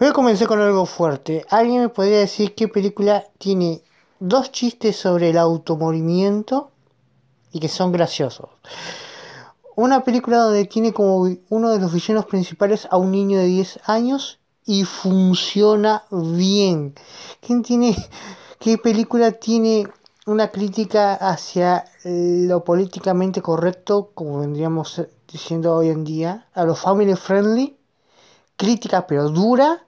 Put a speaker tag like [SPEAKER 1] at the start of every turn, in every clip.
[SPEAKER 1] Voy a comenzar con algo fuerte. ¿Alguien me podría decir qué película tiene dos chistes sobre el automovimiento y que son graciosos? Una película donde tiene como uno de los villanos principales a un niño de 10 años y funciona bien. ¿Quién tiene, ¿Qué película tiene una crítica hacia eh, lo políticamente correcto, como vendríamos diciendo hoy en día, a lo family friendly? Crítica pero dura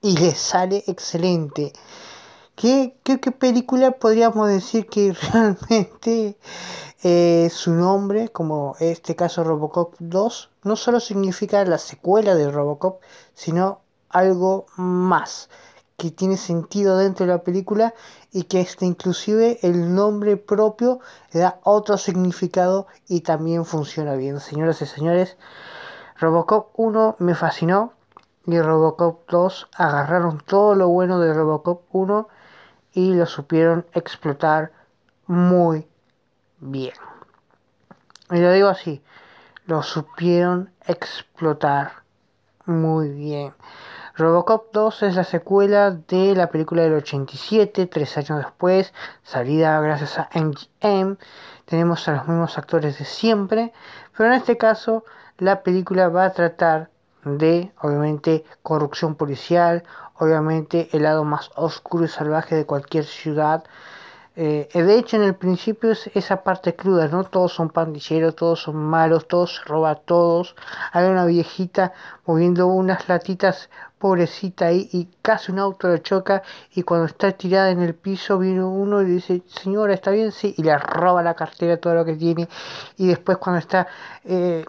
[SPEAKER 1] y le sale excelente. ¿Qué, qué, película podríamos decir que realmente eh, su nombre, como este caso Robocop 2, no solo significa la secuela de Robocop, sino algo más que tiene sentido dentro de la película y que este inclusive el nombre propio le da otro significado y también funciona bien. Señoras y señores, Robocop 1 me fascinó, y Robocop 2 agarraron todo lo bueno de Robocop 1 y lo supieron explotar muy bien. Y lo digo así, lo supieron explotar muy bien. Robocop 2 es la secuela de la película del 87, tres años después, salida gracias a MGM. Tenemos a los mismos actores de siempre, pero en este caso la película va a tratar de, obviamente, corrupción policial, obviamente el lado más oscuro y salvaje de cualquier ciudad. Eh, eh, de hecho, en el principio es esa parte cruda, ¿no? Todos son pandilleros, todos son malos, todos se roba a todos. Hay una viejita moviendo unas latitas, pobrecita ahí, y casi un auto le choca. Y cuando está tirada en el piso, viene uno y dice, señora, ¿está bien? Sí, y le roba la cartera, todo lo que tiene. Y después, cuando está. Eh,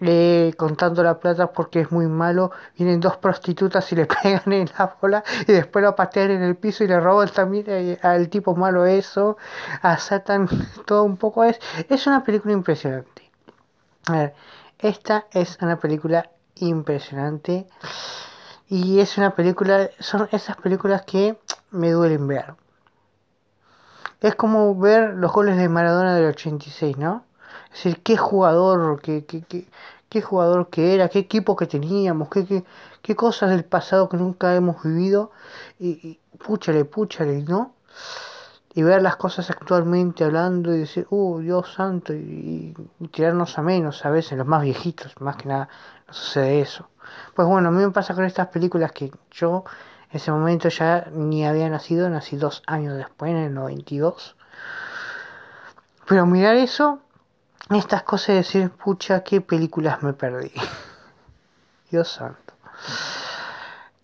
[SPEAKER 1] le contando la plata porque es muy malo. Vienen dos prostitutas y le pegan en la bola y después lo patean en el piso y le roban también eh, al tipo malo eso. asatan todo un poco es. Es una película impresionante. esta es una película impresionante. Y es una película, son esas películas que me duelen ver. Es como ver los goles de Maradona del 86, ¿no? Es decir, qué jugador, qué, qué, jugador que era, qué equipo que teníamos, qué, qué, cosas del pasado que nunca hemos vivido. Y, púchale, púchale, ¿no? Y ver las cosas actualmente hablando y decir, uh, Dios santo, y, y tirarnos a menos a veces, los más viejitos, más que nada, no sucede eso. Pues bueno, a mí me pasa con estas películas que yo en ese momento ya ni había nacido, nací dos años después, en el 92. Pero mirar eso estas cosas de decir, pucha, qué películas me perdí. Dios santo.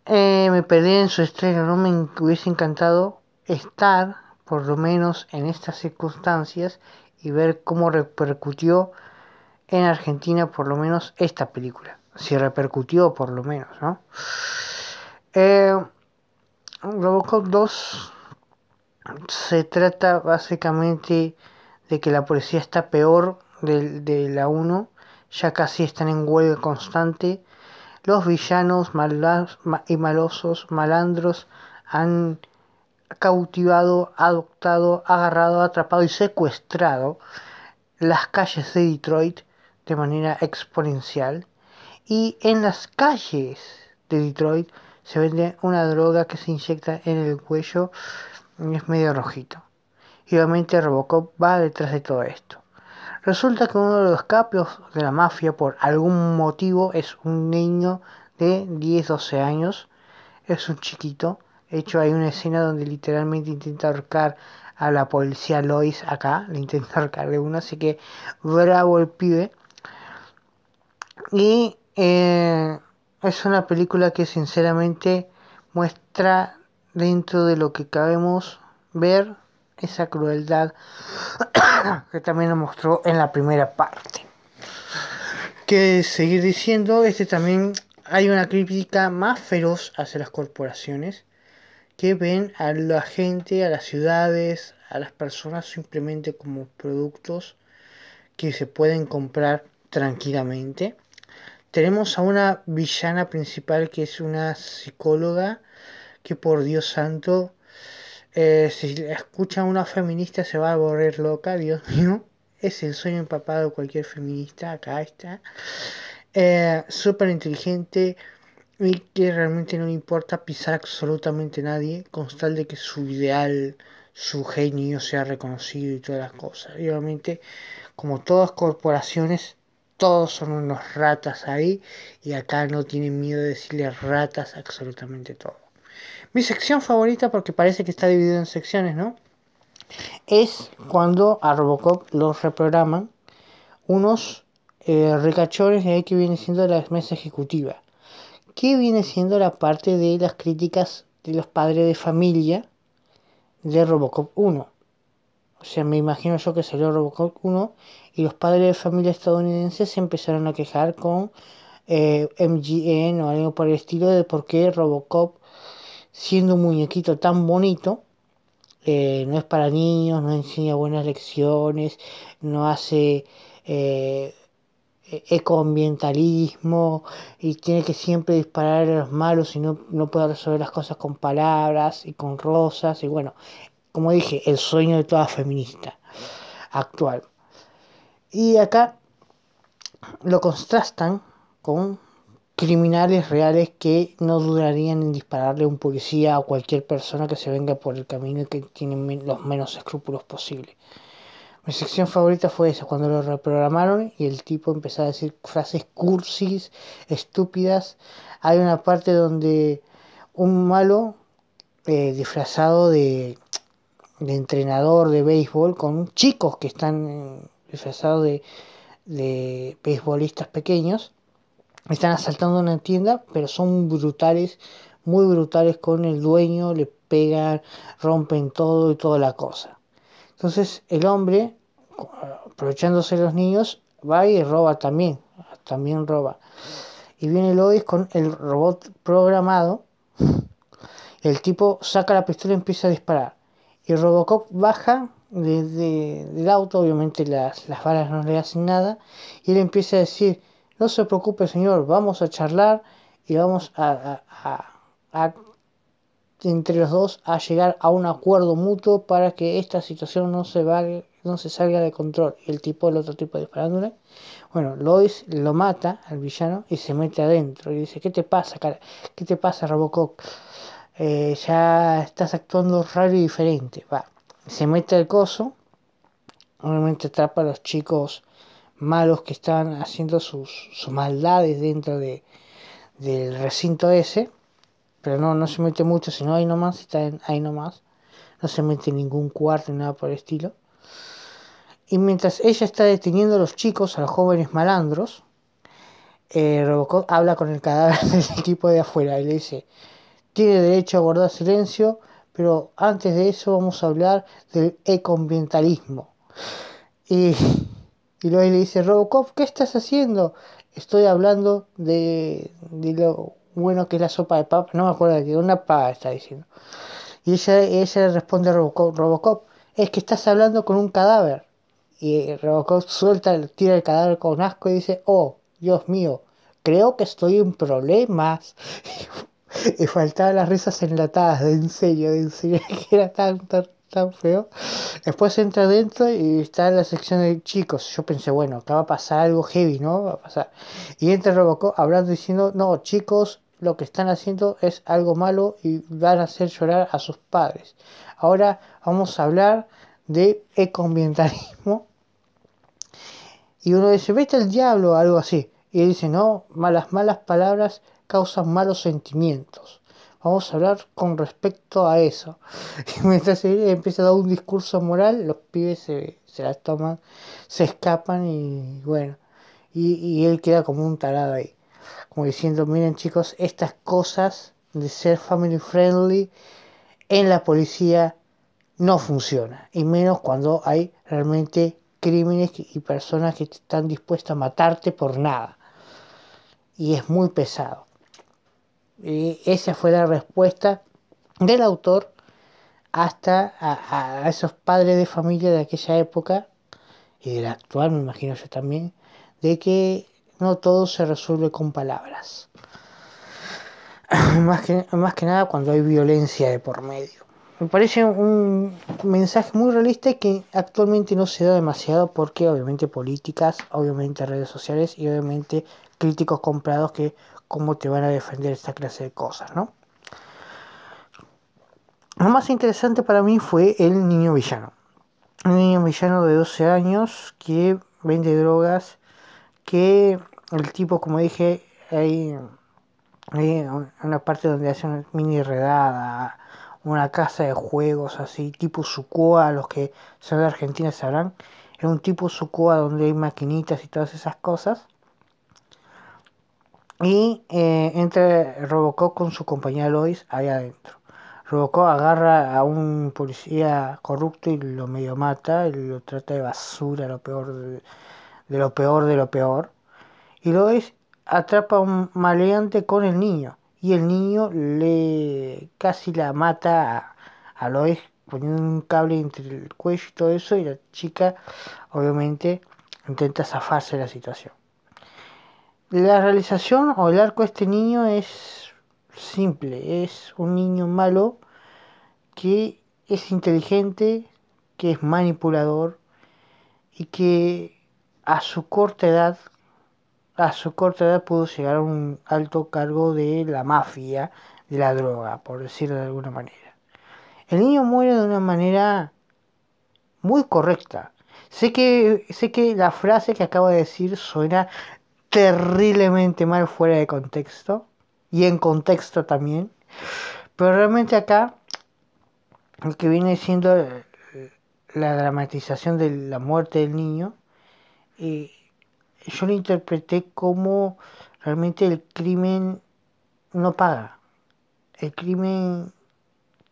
[SPEAKER 1] Eh, me perdí en su estreno, no me hubiese encantado estar, por lo menos en estas circunstancias, y ver cómo repercutió en Argentina, por lo menos, esta película. Si repercutió, por lo menos, ¿no? Eh, Robocop 2 se trata básicamente de que la policía está peor de, la 1 ya casi están en huelga constante. Los villanos y malosos malandros han cautivado, adoptado, agarrado, atrapado y secuestrado las calles de Detroit de manera exponencial. Y en las calles de Detroit se vende una droga que se inyecta en el cuello y es medio rojito. Y obviamente Robocop va detrás de todo esto. Resulta que uno de los capos de la mafia, por algún motivo, es un niño de 10-12 años. Es un chiquito. De hecho, hay una escena donde literalmente intenta ahorcar a la policía Lois acá. Le intenta ahorcar de uno, así que bravo el pibe. Y eh, es una película que sinceramente muestra dentro de lo que cabemos ver esa crueldad que también lo mostró en la primera parte. Que seguir diciendo, este también hay una crítica más feroz hacia las corporaciones que ven a la gente, a las ciudades, a las personas simplemente como productos que se pueden comprar tranquilamente. Tenemos a una villana principal que es una psicóloga que por Dios santo eh, si escucha una feminista se va a volver loca, Dios mío. Es el sueño empapado de cualquier feminista, acá está. Eh, Súper inteligente y que realmente no le importa pisar absolutamente nadie, con tal de que su ideal, su genio sea reconocido y todas las cosas. obviamente, como todas corporaciones, todos son unos ratas ahí y acá no tienen miedo de decirle ratas absolutamente todo. Mi sección favorita, porque parece que está dividido en secciones, ¿no? Es cuando a Robocop los reprograman unos eh, ricachones de ahí que viene siendo la mesa ejecutiva. Que viene siendo la parte de las críticas de los padres de familia de Robocop 1. O sea, me imagino yo que salió Robocop 1 y los padres de familia estadounidenses se empezaron a quejar con eh, MGN o algo por el estilo de por qué Robocop siendo un muñequito tan bonito, eh, no es para niños, no enseña buenas lecciones, no hace eh, e-, ecoambientalismo y tiene que siempre disparar a los malos y no, no puede resolver las cosas con palabras y con rosas y bueno, como dije, el sueño de toda feminista actual. Y acá lo contrastan con criminales reales que no dudarían en dispararle a un policía o cualquier persona que se venga por el camino y que tiene los menos escrúpulos posibles. Mi sección favorita fue esa, cuando lo reprogramaron y el tipo empezó a decir frases cursis, estúpidas. Hay una parte donde un malo eh, disfrazado de, entrenador de béisbol con chicos que están eh, disfrazados de, de beisbolistas pequeños están asaltando una tienda, pero son brutales, muy brutales con el dueño, le pegan, rompen todo y toda la cosa. Entonces el hombre, aprovechándose de los niños, va y roba también, también roba. Y viene Lois con el robot programado. El tipo saca la pistola y empieza a disparar. Y Robocop baja desde el auto, obviamente las, las balas no le hacen nada. Y le empieza a decir, no se preocupe, señor, vamos a charlar y vamos a, entre los dos a llegar a un acuerdo mutuo para que esta situación no se va, no se salga de control. el tipo, el otro tipo disparándole. Bueno, Lois lo mata al villano y se mete adentro y dice, ¿qué te pasa, cara? ¿Qué te pasa, Robocop? Eh, ya estás actuando raro y diferente. Va, se mete al coso, obviamente atrapa a los chicos malos que están haciendo sus, maldades dentro de, del recinto ese. Pero no, no se mete mucho, sino ahí nomás, está ahí nomás. No se mete en ningún cuarto ni nada por el estilo. Y mientras ella está deteniendo a los chicos, a los jóvenes malandros, eh, Robocop habla con el cadáver del tipo de afuera y le dice, tiene derecho a guardar silencio, pero antes de eso vamos a hablar del ecoambientalismo. Y y luego le dice, Robocop, ¿qué estás haciendo? Estoy hablando de, de lo bueno que es la sopa de papa, no me acuerdo, de una papa está diciendo. Y ella, ella responde a Robocop, es que estás hablando con un cadáver. Y Robocop suelta, tira el cadáver con asco y dice, oh, Dios mío, creo que estoy en problemas. y faltaban las risas enlatadas, de en serio, de en que era tan, tan, tan feo. Después entra dentro y está en la sección de chicos. Yo pensé, bueno, acá va a pasar algo heavy, ¿no? Va a pasar. Y entra Robocop hablando diciendo, no, chicos, lo que están haciendo es algo malo y van a hacer llorar a sus padres. Ahora vamos a hablar de ecoambientalismo. Y uno dice, vete al diablo o algo así. Y él dice, no, malas, malas palabras causan malos sentimientos vamos a hablar con respecto a eso. Y mientras él empieza a dar un discurso moral, los pibes se, las toman, se escapan y bueno, y, él queda como un tarado ahí. Como diciendo, miren chicos, estas cosas de ser family friendly en la policía no funciona. Y menos cuando hay realmente crímenes y personas que están dispuestas a matarte por nada. Y es muy pesado esa fue la respuesta del autor hasta a, esos padres de familia de aquella época y de la actual, me imagino yo también, de que no todo se resuelve con palabras. más, que, nada cuando hay violencia de por medio. Me parece un mensaje muy realista que actualmente no se da demasiado porque obviamente políticas, obviamente redes sociales y obviamente críticos comprados que cómo te van a defender esta clase de cosas, ¿no? Lo más interesante para mí fue el niño villano. Un niño villano de 12 años que vende drogas, que el tipo, como dije, hay, una parte donde hace una mini redada, una casa de juegos así, tipo Sucoa, los que son de Argentina sabrán, Es un tipo Sucoa donde hay maquinitas y todas esas cosas y eh, entre Robocop con su compañía Lois ahí adentro. Robocop agarra a un policía corrupto y lo medio mata, lo trata de basura, lo peor de, lo peor de lo peor. Y Lois atrapa a un maleante con el niño y el niño le casi la mata a, a Lois poniendo un cable entre el cuello y todo eso y la chica obviamente intenta zafarse de la situación la realización o el arco de este niño es simple, es un niño malo que es inteligente, que es manipulador y que a su corta edad, a su corta edad pudo llegar a un alto cargo de la mafia, de la droga, por decirlo de alguna manera. El niño muere de una manera muy correcta. Sé que, sé que la frase que acabo de decir suena terriblemente mal fuera de contexto y en contexto también. Pero realmente acá lo que viene siendo eh, la dramatización de la muerte del niño, yo lo interpreté como realmente el crimen no paga. El crimen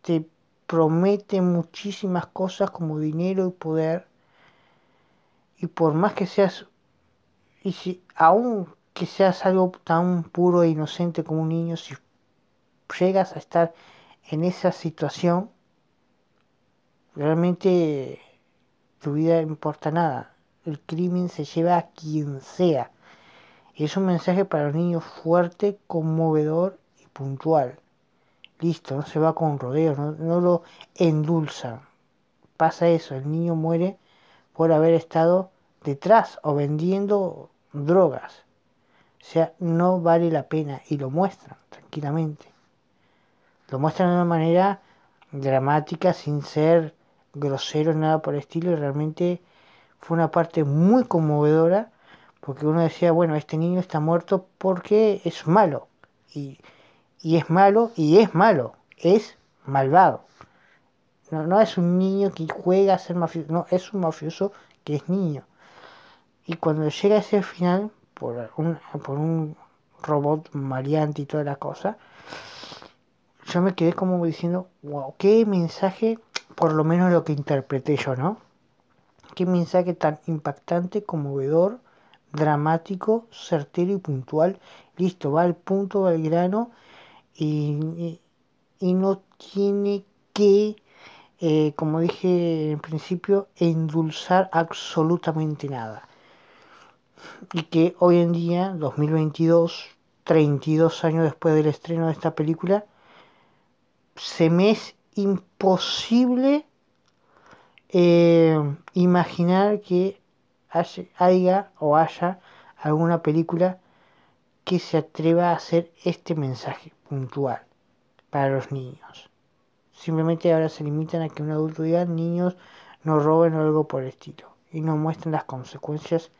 [SPEAKER 1] te promete muchísimas cosas como dinero y poder. Y por más que seas, y si, aún que seas algo tan puro e inocente como un niño, si llegas a estar en esa situación, realmente tu vida importa nada. El crimen se lleva a quien sea. Y es un mensaje para un niño fuerte, conmovedor y puntual. Listo, no se va con rodeos, no, no lo endulza. Pasa eso, el niño muere por haber estado detrás o vendiendo drogas. O sea, no vale la pena y lo muestran tranquilamente. Lo muestran de una manera dramática, sin ser groseros, nada por el estilo, y realmente fue una parte muy conmovedora, porque uno decía, bueno, este niño está muerto porque es malo, y, y es malo, y es malo, es malvado. No, no es un niño que juega a ser mafioso, no, es un mafioso que es niño. Y cuando llega ese final, por un, por un robot maleante y toda la cosa, yo me quedé como diciendo, wow, qué mensaje, por lo menos lo que interpreté yo, ¿no? Qué mensaje tan impactante, conmovedor, dramático, certero y puntual. Listo, va al punto, va al grano y, no tiene que, eh, como dije en principio, endulzar absolutamente nada y que hoy en día, 2022, 32 años después del estreno de esta película, se me es imposible eh, imaginar que haya, o haya alguna película que se atreva a hacer este mensaje puntual para los niños. Simplemente ahora se limitan a que un adulto diga niños no roben o algo por el estilo y no muestran las consecuencias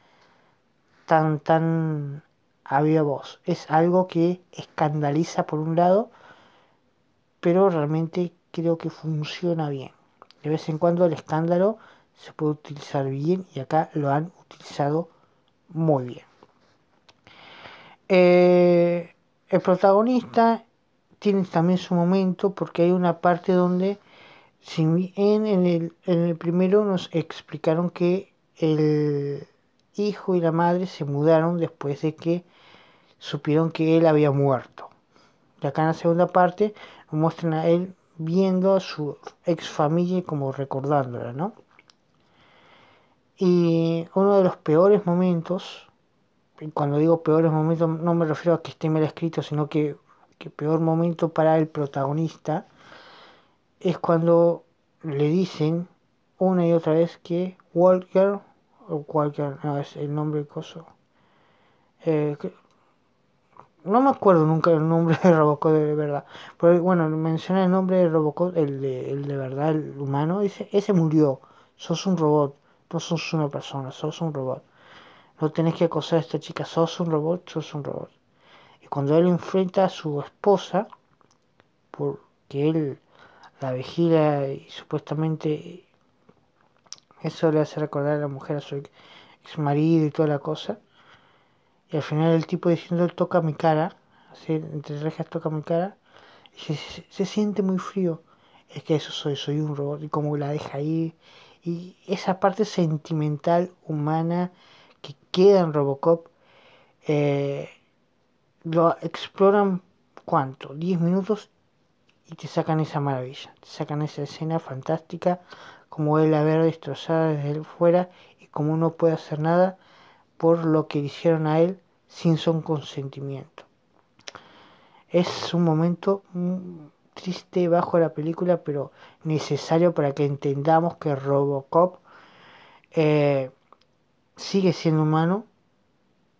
[SPEAKER 1] tan, tan había voz. Es algo que escandaliza por un lado, pero realmente creo que funciona bien. De vez en cuando el escándalo se puede utilizar bien y acá lo han utilizado muy bien. Eh, el protagonista tiene también su momento porque hay una parte donde si en, el, en el primero nos explicaron que el hijo y la madre se mudaron después de que supieron que él había muerto. Y acá en la segunda parte muestran a él viendo a su ex familia y como recordándola, ¿no? Y uno de los peores momentos, cuando digo peores momentos no me refiero a que esté mal escrito, sino que, que peor momento para el protagonista, es cuando le dicen una y otra vez que Walker o cualquier no, ah, es el nombre del coso eh, no me acuerdo nunca el nombre de Robocop de verdad pero bueno menciona el nombre de Robocop el de, el de verdad el humano dice ese murió sos un robot no sos una persona sos un robot no tenés que acosar a esta chica sos un robot sos un robot y cuando él enfrenta a su esposa porque él la vigila y supuestamente eso le hace recordar a la mujer a su ex marido y toda la cosa. Y al final el tipo diciendo toca mi cara, así entre rejas toca mi cara, y se, siente muy frío. Es que eso soy, soy un robot y como la deja ahí. Y esa parte sentimental, humana, que queda en Robocop, eh, lo exploran cuánto, 10 minutos y te sacan esa maravilla, te sacan esa escena fantástica como él haber destrozada desde fuera y como no puede hacer nada por lo que hicieron a él sin su consentimiento. Es un momento triste bajo la película, pero necesario para que entendamos que Robocop eh, sigue siendo humano,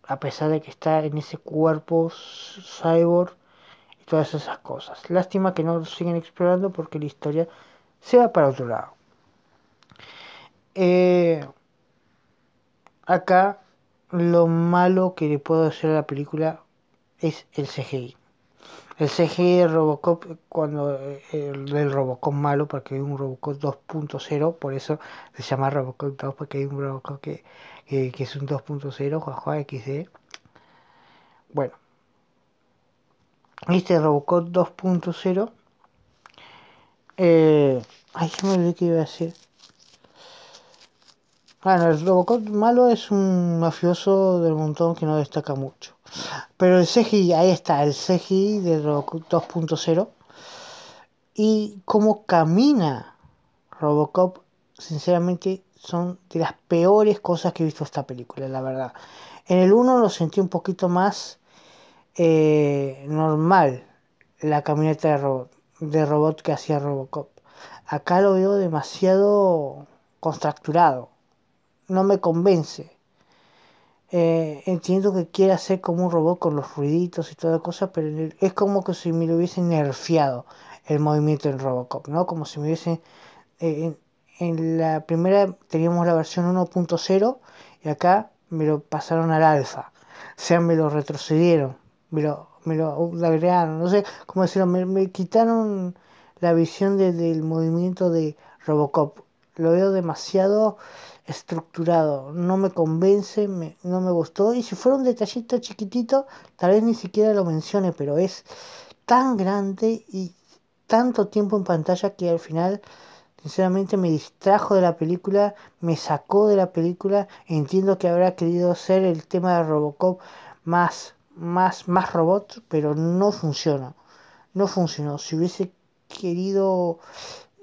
[SPEAKER 1] a pesar de que está en ese cuerpo cyborg y todas esas cosas. Lástima que no lo siguen explorando porque la historia se va para otro lado. Eh, acá lo malo que le puedo hacer a la película es el CGI. El CGI de Robocop, cuando eh, el, Robocop malo, porque hay un Robocop 2.0, por eso se llama Robocop 2, porque hay un Robocop que, es un 2.0, Juajua XD. Bueno, este Robocop 2.0, eh, ay, me olvidé que iba a decir. Bueno, el Robocop malo es un mafioso del montón que no destaca mucho. Pero el CGI, ahí está, el CGI de Robocop 2.0. Y cómo camina Robocop, sinceramente, son de las peores cosas que he visto esta película, la verdad. En el 1 lo sentí un poquito más eh, normal, la camioneta de robot, de robot que hacía Robocop. Acá lo veo demasiado contracturado no me convence. Eh, entiendo que quiera ser como un robot con los ruiditos y toda cosa, pero es como que si me lo hubiesen nerfeado el movimiento en Robocop, ¿no? Como si me hubiesen... Eh, en, en, la primera teníamos la versión 1.0 y acá me lo pasaron al alfa. O sea, me lo retrocedieron, me lo, me lo agregaron, no sé cómo decirlo, me, quitaron la visión del movimiento de Robocop lo veo demasiado estructurado, no me convence, no me gustó. Y si fuera un detallito chiquitito, tal vez ni siquiera lo mencione, pero es tan grande y tanto tiempo en pantalla que al final, sinceramente, me distrajo de la película, me sacó de la película. Entiendo que habrá querido ser el tema de Robocop más, más, más robot, pero no funciona. No funcionó. Si hubiese querido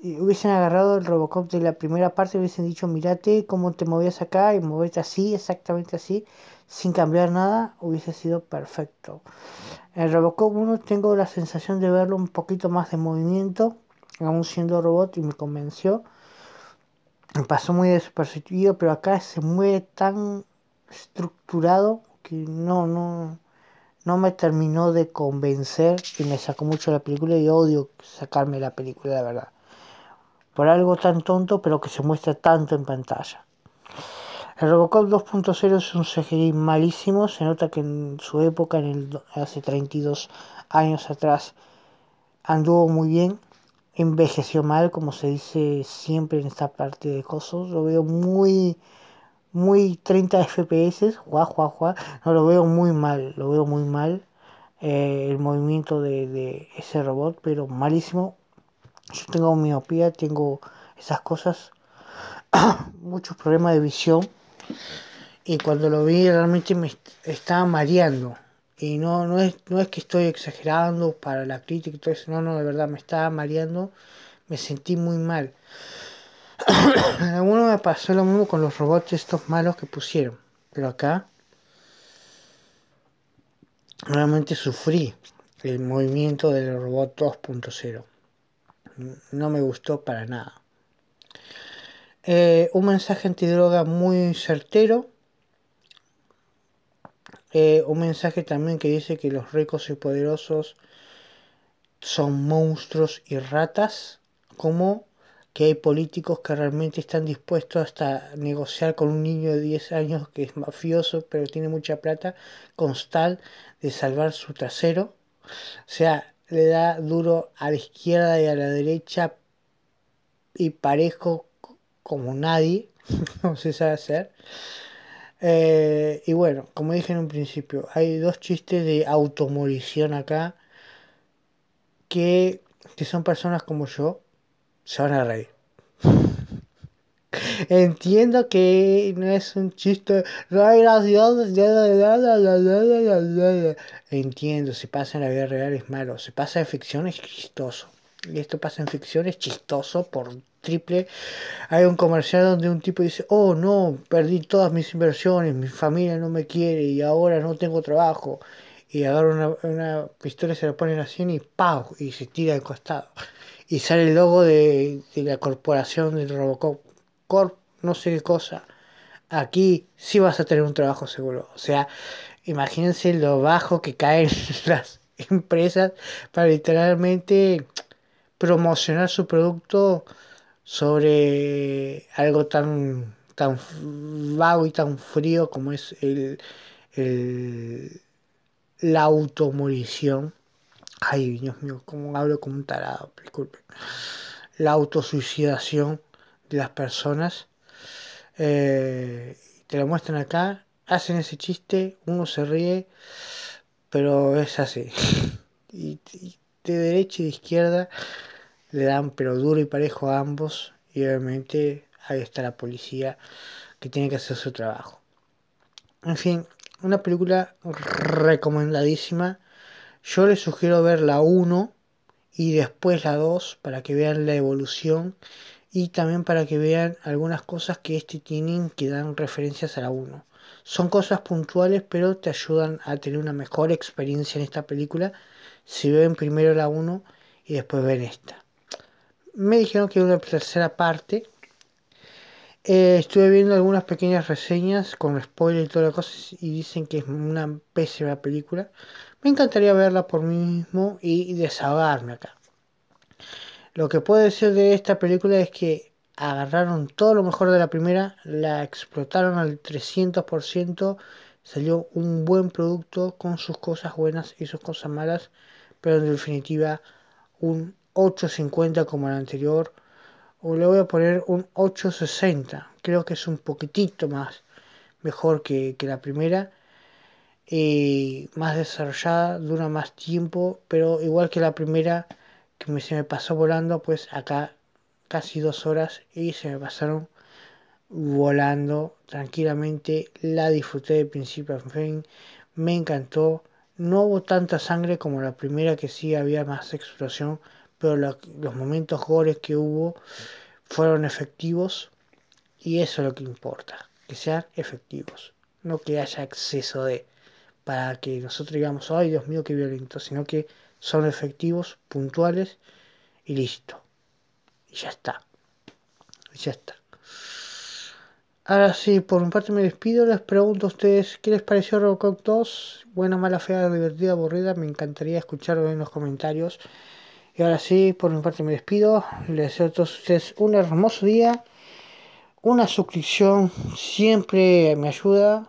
[SPEAKER 1] hubiesen agarrado el Robocop de la primera parte, hubiesen dicho, mirate cómo te movías acá y movete así, exactamente así, sin cambiar nada, hubiese sido perfecto. En Robocop 1 tengo la sensación de verlo un poquito más de movimiento, aún siendo robot, y me convenció. Me pasó muy desapercibido, pero acá se mueve tan estructurado que no, no, no me terminó de convencer y me sacó mucho la película y odio sacarme la película, de verdad por algo tan tonto pero que se muestra tanto en pantalla. El Robocop 2.0 es un CGI malísimo, se nota que en su época, en el, hace 32 años atrás, anduvo muy bien, envejeció mal, como se dice siempre en esta parte de cosas, lo veo muy, muy 30 FPS, guau, guau, guau, no lo veo muy mal, lo veo muy mal eh, el movimiento de, de ese robot, pero malísimo, yo pues, tengo miopía, tengo esas cosas, muchos problemas de visión. Y cuando lo vi realmente me estaba mareando. Y no, no, es, no es que estoy exagerando para la crítica y todo eso, no, no, de verdad me estaba mareando, me sentí muy mal. A alguno me pasó lo mismo con los robots estos malos que pusieron, pero acá realmente sufrí el movimiento del robot 2.0 no me gustó para nada. Eh, un mensaje antidroga muy certero. Eh, un mensaje también que dice que los ricos y poderosos son monstruos y ratas, como que hay políticos que realmente están dispuestos hasta negociar con un niño de 10 años que es mafioso pero tiene mucha plata, con tal de salvar su trasero. O sea, le da duro a la izquierda y a la derecha y parejo como nadie, no se sabe hacer. Eh, y bueno, como dije en un principio, hay dos chistes de automolición acá que si son personas como yo, se van a reír. Entiendo que no es un chiste. No hay Entiendo, si pasa en la vida real es malo. Si pasa en ficción es chistoso. Y esto pasa en ficción, es chistoso por triple. Hay un comercial donde un tipo dice, oh no, perdí todas mis inversiones, mi familia no me quiere y ahora no tengo trabajo. Y agarra una, pistola y se la ponen así y ¡pau! Y se tira al costado. Y sale el logo de, de la corporación del Robocop Corp no sé qué cosa. Aquí sí vas a tener un trabajo seguro. O sea, imagínense lo bajo que caen las empresas para literalmente promocionar su producto sobre algo tan, tan vago y tan frío como es el, la automolición... Ay, Dios mío, como hablo como un tarado, disculpen. La autosuicidación de las personas eh, te lo muestran acá, hacen ese chiste, uno se ríe, pero es así. y, de derecha y de izquierda le dan pero duro y parejo a ambos y obviamente ahí está la policía que tiene que hacer su trabajo. En fin, una película recomendadísima. Yo les sugiero ver la 1 y después la 2 para que vean la evolución y también para que vean algunas cosas que este tienen que dan referencias a la 1. Son cosas puntuales, pero te ayudan a tener una mejor experiencia en esta película si ven primero la 1 y después ven esta. Me dijeron que era una tercera parte. Eh, estuve viendo algunas pequeñas reseñas con spoiler y todas las cosas. y dicen que es una pésima película. Me encantaría verla por mí mismo y desahogarme acá. Lo que puedo decir de esta película es que agarraron todo lo mejor de la primera, la explotaron al 300%, salió un buen producto con sus cosas buenas y sus cosas malas, pero en definitiva un 8.50 como el anterior, o le voy a poner un 8.60, creo que es un poquitito más mejor que, la primera. Eh, más desarrollada, dura más tiempo, pero igual que la primera, que me, se me pasó volando, pues acá casi dos horas y se me pasaron volando tranquilamente. La disfruté de principio a fin, me encantó. No hubo tanta sangre como la primera, que sí había más explosión, pero los momentos gores que hubo fueron efectivos y eso es lo que importa, que sean efectivos, no que haya exceso de para que nosotros digamos, ay Dios mío, qué violento, sino que son efectivos, puntuales y listo. Y ya está. Y ya está. Ahora sí, por mi parte me despido, les pregunto a ustedes, ¿qué les pareció Robocop 2? Buena, mala, fea, divertida, aburrida, me encantaría escucharlo en los comentarios. Y ahora sí, por mi parte me despido, les deseo a todos ustedes un hermoso día, una suscripción siempre me ayuda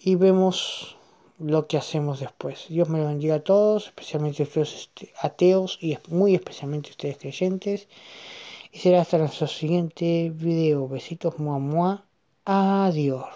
[SPEAKER 1] y vemos lo que hacemos después. Dios me lo bendiga a todos, especialmente a ustedes ateos y muy especialmente a ustedes creyentes. Y será hasta nuestro siguiente video. Besitos, muamua. Adiós.